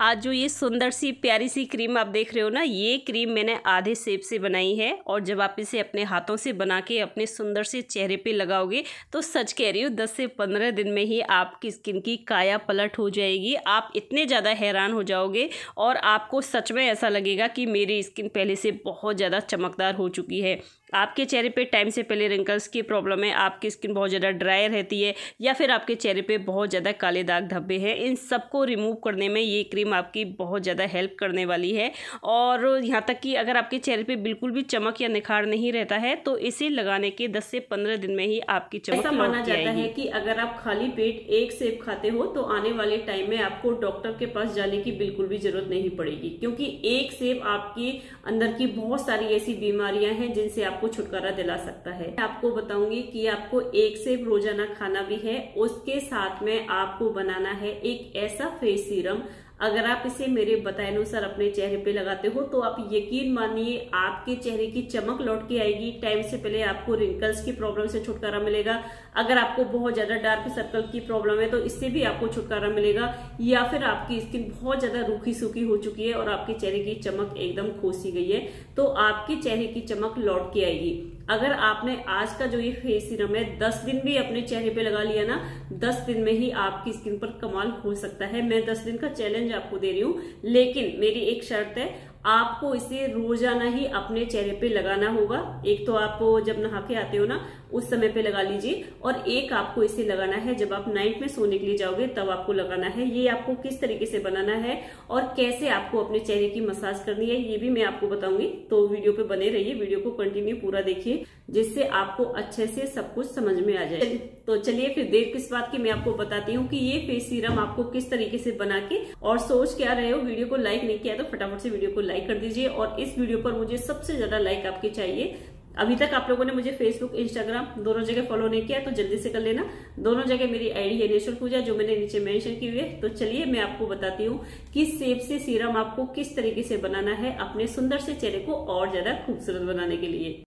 आज जो ये सुंदर सी प्यारी सी क्रीम आप देख रहे हो ना ये क्रीम मैंने आधे सेब से बनाई है और जब आप इसे अपने हाथों से बना के अपने सुंदर से चेहरे पे लगाओगे तो सच कह रही हो दस से पंद्रह दिन में ही आपकी स्किन की काया पलट हो जाएगी आप इतने ज़्यादा हैरान हो जाओगे और आपको सच में ऐसा लगेगा कि मेरी स्किन पहले से बहुत ज़्यादा चमकदार हो चुकी है आपके चेहरे पे टाइम से पहले रिंकल्स की प्रॉब्लम है आपकी स्किन बहुत ज़्यादा ड्राई रहती है या फिर आपके चेहरे पे बहुत ज़्यादा काले दाग धब्बे हैं इन सबको रिमूव करने में ये क्रीम आपकी बहुत ज़्यादा हेल्प करने वाली है और यहाँ तक कि अगर आपके चेहरे पे बिल्कुल भी चमक या निखार नहीं रहता है तो इसे लगाने के दस से पंद्रह दिन में ही आपकी चमक ऐसा माना जाता है कि अगर आप खाली पेट एक सेब खाते हो तो आने वाले टाइम में आपको डॉक्टर के पास जाने की बिल्कुल भी जरूरत नहीं पड़ेगी क्योंकि एक सेब आपके अंदर की बहुत सारी ऐसी बीमारियां हैं जिनसे आप आपको छुटकारा दिला सकता है आपको बताऊंगी कि आपको एक से रोजाना खाना भी है उसके साथ में आपको बनाना है एक ऐसा फेस सीरम अगर आप इसे मेरे बताए अनुसार अपने चेहरे पे लगाते हो तो आप यकीन मानिए आपके चेहरे की चमक लौट के आएगी टाइम से पहले आपको रिंकल्स की प्रॉब्लम से छुटकारा मिलेगा अगर आपको बहुत ज्यादा डार्क सर्कल की प्रॉब्लम है तो इससे भी आपको छुटकारा मिलेगा या फिर आपकी स्किन बहुत ज्यादा रूखी सूखी हो चुकी है और आपके चेहरे की चमक एकदम खोसी गई है तो आपके चेहरे की चमक लौट के आएगी अगर आपने आज का जो ये फेस सीरम है दस दिन भी अपने चेहरे पे लगा लिया ना दस दिन में ही आपकी स्किन पर कमाल हो सकता है मैं दस दिन का चैलेंज आपको दे रही हूँ लेकिन मेरी एक शर्त है आपको इसे रोजाना ही अपने चेहरे पे लगाना होगा एक तो आप जब नहा के आते हो ना उस समय पे लगा लीजिए और एक आपको इसे लगाना है जब आप नाइट में सोने के लिए जाओगे तब आपको लगाना है ये आपको किस तरीके से बनाना है और कैसे आपको अपने चेहरे की मसाज करनी है ये भी मैं आपको बताऊंगी तो वीडियो पे बने रहिए वीडियो को कंटिन्यू पूरा देखिए जिससे आपको अच्छे से सब कुछ समझ में आ जाए तो चलिए फिर देर किस बात की मैं आपको बताती हूँ कि ये फेस सीरम आपको किस तरीके से बना के और सोच क्या रहे हो वीडियो को लाइक नहीं किया तो फटाफट से वीडियो को लाइक कर दीजिए और इस वीडियो पर मुझे सबसे ज्यादा लाइक आपके चाहिए अभी तक आप लोगों ने मुझे फेसबुक इंस्टाग्राम दोनों जगह फॉलो नहीं किया तो जल्दी से कर लेना दोनों जगह मेरी आईडी है नेशनल पूजा जो मैंने नीचे मेंशन की हुई है तो चलिए मैं आपको बताती हूँ कि सेब से सीरम आपको किस तरीके से बनाना है अपने सुंदर से चेहरे को और ज्यादा खूबसूरत बनाने के लिए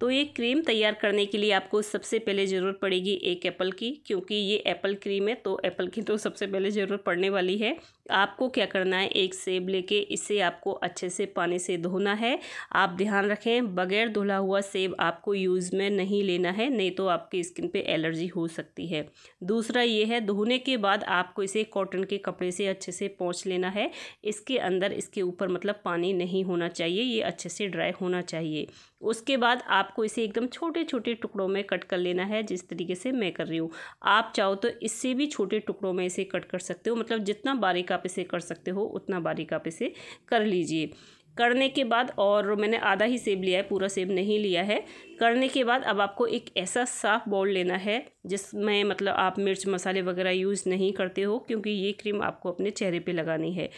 तो ये क्रीम तैयार करने के लिए आपको सबसे पहले ज़रूरत पड़ेगी एक एप्पल की क्योंकि ये एप्पल क्रीम है तो एप्पल की तो सबसे पहले ज़रूरत पड़ने वाली है आपको क्या करना है एक सेब लेके इसे आपको अच्छे से पानी से धोना है आप ध्यान रखें बगैर धुला हुआ सेब आपको यूज़ में नहीं लेना है नहीं तो आपकी स्किन पर एलर्जी हो सकती है दूसरा ये है धोने के बाद आपको इसे कॉटन के कपड़े से अच्छे से पहुँच लेना है इसके अंदर इसके ऊपर मतलब पानी नहीं होना चाहिए ये अच्छे से ड्राई होना चाहिए उसके बाद आपको इसे एकदम छोटे छोटे टुकड़ों में कट कर लेना है जिस तरीके से मैं कर रही हूँ आप चाहो तो इससे भी छोटे टुकड़ों में इसे कट कर सकते हो मतलब जितना बारीक आप इसे कर सकते हो उतना बारीक आप इसे कर लीजिए करने के बाद और मैंने आधा ही सेब लिया है पूरा सेब नहीं लिया है करने के बाद अब आपको एक ऐसा साफ़ बाउल लेना है जिसमें मतलब आप मिर्च मसाले वगैरह यूज़ नहीं करते हो क्योंकि ये क्रीम आपको अपने चेहरे पे लगानी है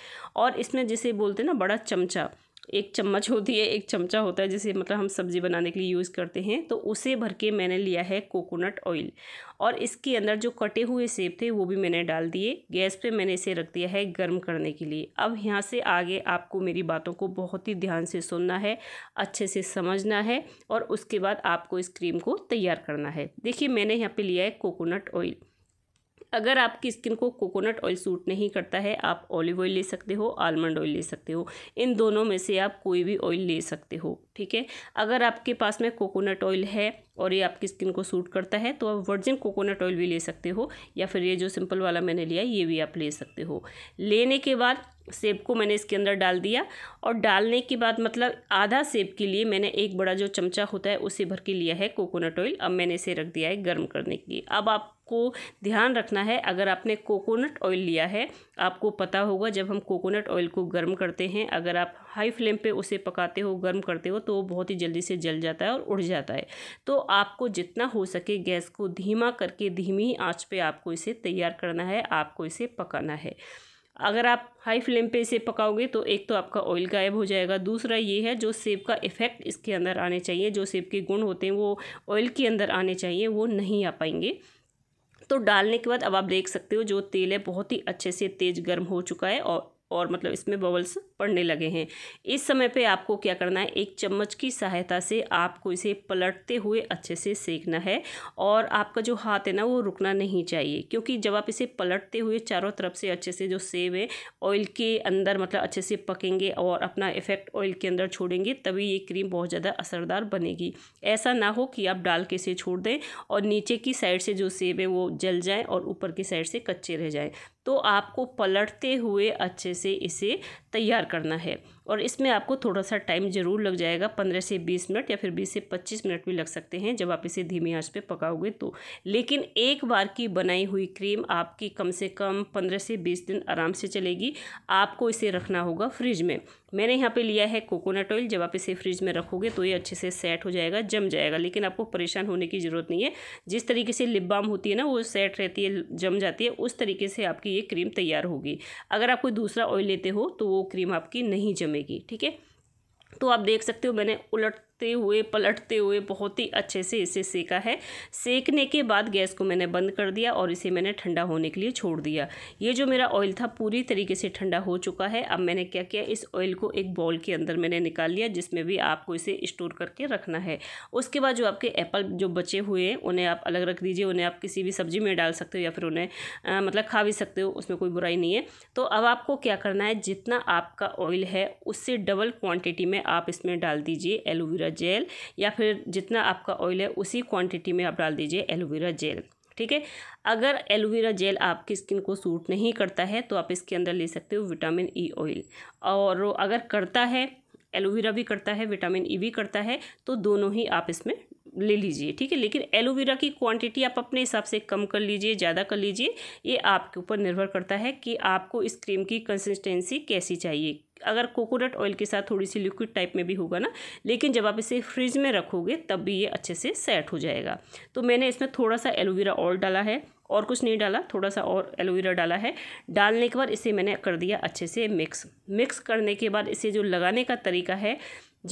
और इसमें जिसे बोलते हैं ना बड़ा चमचा एक चम्मच होती है एक चमचा होता है जिसे मतलब हम सब्ज़ी बनाने के लिए यूज़ करते हैं तो उसे भर के मैंने लिया है कोकोनट ऑयल और इसके अंदर जो कटे हुए सेब थे वो भी मैंने डाल दिए गैस पे मैंने इसे रख दिया है गर्म करने के लिए अब यहाँ से आगे आपको मेरी बातों को बहुत ही ध्यान से सुनना है अच्छे से समझना है और उसके बाद आपको इस क्रीम को तैयार करना है देखिए मैंने यहाँ पर लिया है कोकोनट ऑयल अगर आपकी स्किन को कोकोनट ऑयल सूट नहीं करता है आप ऑलिव ऑयल ले सकते हो आलमंड ऑयल ले सकते हो इन दोनों में से आप कोई भी ऑयल ले सकते हो ठीक है अगर आपके पास में कोकोनट ऑयल है और ये आपकी स्किन को सूट करता है तो आप वर्जिन कोकोनट ऑयल भी ले सकते हो या फिर ये जो सिंपल वाला मैंने लिया ये भी आप ले सकते हो लेने के बाद सेब को मैंने इसके अंदर डाल दिया और डालने के बाद मतलब आधा सेब के लिए मैंने एक बड़ा जो चमचा होता है उसे भर के लिया है कोकोनट ऑयल अब मैंने इसे रख दिया है गर्म करने के लिए अब आप आपको ध्यान रखना है अगर आपने कोकोनट ऑयल लिया है आपको पता होगा जब हम कोकोनट ऑयल को गर्म करते हैं अगर आप हाई फ्लेम पे उसे पकाते हो गर्म करते हो तो वो बहुत ही जल्दी से जल जाता है और उड़ जाता है तो आपको जितना हो सके गैस को धीमा करके धीमी आँच पर आपको इसे तैयार करना है आपको इसे पकाना है अगर आप हाई फ्लेम पे इसे पकाओगे तो एक तो आपका ऑयल गायब हो जाएगा दूसरा ये है जो सेब का इफ़ेक्ट इसके अंदर आने चाहिए जो सेब के गुण होते हैं वो ऑयल के अंदर आने चाहिए वो नहीं आ पाएंगे तो डालने के बाद अब आप देख सकते हो जो तेल है बहुत ही अच्छे से तेज़ गर्म हो चुका है और और मतलब इसमें बबल्स पड़ने लगे हैं इस समय पे आपको क्या करना है एक चम्मच की सहायता से आपको इसे पलटते हुए अच्छे से सेकना है और आपका जो हाथ है ना वो रुकना नहीं चाहिए क्योंकि जब आप इसे पलटते हुए चारों तरफ से अच्छे से जो सेब है ऑयल के अंदर मतलब अच्छे से पकेंगे और अपना इफेक्ट ऑयल के अंदर छोड़ेंगे तभी ये क्रीम बहुत ज़्यादा असरदार बनेगी ऐसा ना हो कि आप डाल के इसे छोड़ दें और नीचे की साइड से जो सेब है वो जल जाएँ और ऊपर की साइड से कच्चे रह जाएँ तो आपको पलटते हुए अच्छे से इसे तैयार करना है और इसमें आपको थोड़ा सा टाइम ज़रूर लग जाएगा पंद्रह से बीस मिनट या फिर बीस से पच्चीस मिनट भी लग सकते हैं जब आप इसे धीमी आंच पे पकाओगे तो लेकिन एक बार की बनाई हुई क्रीम आपकी कम से कम पंद्रह से बीस दिन आराम से चलेगी आपको इसे रखना होगा फ्रिज में मैंने यहाँ पे लिया है कोकोनट ऑयल जब आप इसे फ्रिज में रखोगे तो ये अच्छे से सेट हो जाएगा जम जाएगा लेकिन आपको परेशान होने की ज़रूरत नहीं है जिस तरीके से लिप बाम होती है ना वो सेट रहती है जम जाती है उस तरीके से आपकी ये क्रीम तैयार होगी अगर आप कोई दूसरा ऑयल लेते हो तो वो क्रीम आपकी नहीं जम जमेगी ठीक है तो आप देख सकते हो मैंने उलट घुसते हुए पलटते हुए बहुत ही अच्छे से इसे सेका है सेकने के बाद गैस को मैंने बंद कर दिया और इसे मैंने ठंडा होने के लिए छोड़ दिया ये जो मेरा ऑयल था पूरी तरीके से ठंडा हो चुका है अब मैंने क्या किया इस ऑयल को एक बॉल के अंदर मैंने निकाल लिया जिसमें भी आपको इसे स्टोर करके रखना है उसके बाद जो आपके एप्पल जो बचे हुए हैं उन्हें आप अलग रख दीजिए उन्हें आप किसी भी सब्जी में डाल सकते हो या फिर उन्हें मतलब खा भी सकते हो उसमें कोई बुराई नहीं है तो अब आपको क्या करना है जितना आपका ऑयल है उससे डबल क्वांटिटी में आप इसमें डाल दीजिए एलोवेरा जेल या फिर जितना आपका ऑयल है उसी क्वांटिटी में आप डाल दीजिए एलोवेरा जेल ठीक है अगर एलोवेरा जेल आपकी स्किन को सूट नहीं करता है तो आप इसके अंदर ले सकते हो विटामिन ई ऑयल और अगर करता है एलोवेरा भी करता है विटामिन ई e भी करता है तो दोनों ही आप इसमें ले लीजिए ठीक है लेकिन एलोवेरा की क्वांटिटी आप अपने हिसाब से कम कर लीजिए ज़्यादा कर लीजिए ये आपके ऊपर निर्भर करता है कि आपको इस क्रीम की कंसिस्टेंसी कैसी चाहिए अगर कोकोनट ऑयल के साथ थोड़ी सी लिक्विड टाइप में भी होगा ना लेकिन जब आप इसे फ्रिज में रखोगे तब भी ये अच्छे से सेट हो जाएगा तो मैंने इसमें थोड़ा सा एलोवेरा ऑयल डाला है और कुछ नहीं डाला थोड़ा सा और एलोवेरा डाला है डालने के बाद इसे मैंने कर दिया अच्छे से मिक्स मिक्स करने के बाद इसे जो लगाने का तरीका है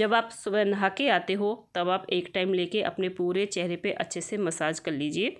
जब आप सुबह नहा के आते हो तब आप एक टाइम लेके अपने पूरे चेहरे पे अच्छे से मसाज कर लीजिए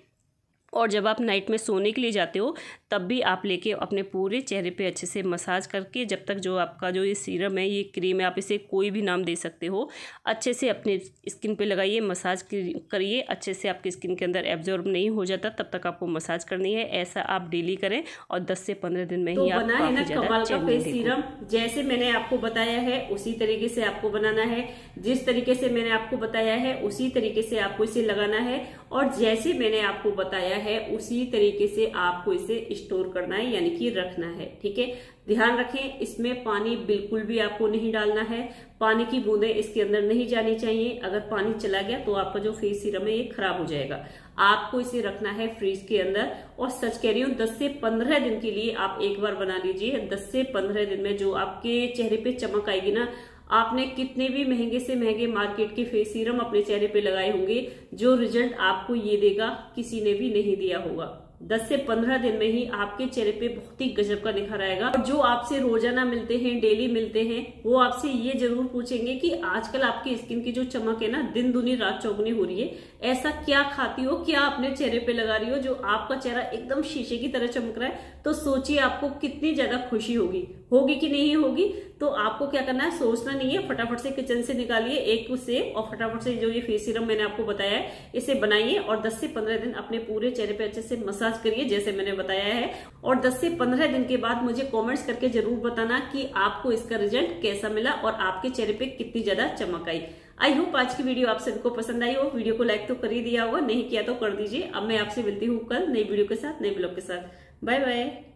और जब आप नाइट में सोने के लिए जाते हो तब भी आप लेके अपने पूरे चेहरे पे अच्छे से मसाज करके जब तक जो आपका जो ये सीरम है ये क्रीम है आप इसे कोई भी नाम दे सकते हो अच्छे से अपने स्किन पे लगाइए मसाज करिए अच्छे से आपकी स्किन के अंदर एब्जॉर्ब नहीं हो जाता तब तक आपको मसाज करनी है ऐसा आप डेली करें और दस से पंद्रह दिन में तो ही तो आप ना कमाल का फेस सीरम जैसे मैंने आपको बताया है उसी तरीके से आपको बनाना है जिस तरीके से मैंने आपको बताया है उसी तरीके से आपको इसे लगाना है और जैसे मैंने आपको बताया है उसी तरीके से आपको इसे स्टोर करना है यानी कि रखना है ठीक है ध्यान रखें इसमें पानी बिल्कुल भी आपको नहीं डालना है पानी की बूंदें इसके अंदर नहीं जानी चाहिए अगर पानी चला गया तो आपका जो फेस सीरम है ये खराब हो जाएगा आपको इसे रखना है फ्रीज के अंदर और सच कह रही हूँ दस से पंद्रह दिन के लिए आप एक बार बना लीजिए दस से पंद्रह दिन में जो आपके चेहरे पे चमक आएगी ना आपने कितने भी महंगे से महंगे मार्केट के फेस सीरम अपने चेहरे पे लगाए होंगे जो रिजल्ट आपको ये देगा किसी ने भी नहीं दिया होगा 10 से 15 दिन में ही आपके चेहरे पे बहुत ही गजब का निखर आएगा और जो आपसे रोजाना मिलते हैं डेली मिलते हैं वो आपसे ये जरूर पूछेंगे कि आजकल आपकी स्किन की जो चमक है ना दिन दुनी रात चौगनी हो रही है ऐसा क्या खाती हो क्या अपने चेहरे पे लगा रही हो जो आपका चेहरा एकदम शीशे की तरह चमक रहा है तो सोचिए आपको कितनी ज्यादा खुशी होगी होगी कि नहीं होगी तो आपको क्या करना है सोचना नहीं है फटाफट से किचन से निकालिए एक से और फटाफट से जो ये फेस सीरम मैंने आपको बताया है इसे बनाइए और 10 से 15 दिन अपने पूरे चेहरे पे अच्छे से मसाज करिए जैसे मैंने बताया है और 10 से 15 दिन के बाद मुझे कमेंट्स करके जरूर बताना कि आपको इसका रिजल्ट कैसा मिला और आपके चेहरे पे कितनी ज्यादा चमक आई आई होप आज की वीडियो आप सभी को पसंद आई हो वीडियो को लाइक तो कर ही दिया होगा नहीं किया तो कर दीजिए अब मैं आपसे मिलती हूँ कल नई वीडियो के साथ नए ब्लॉग के साथ बाय बाय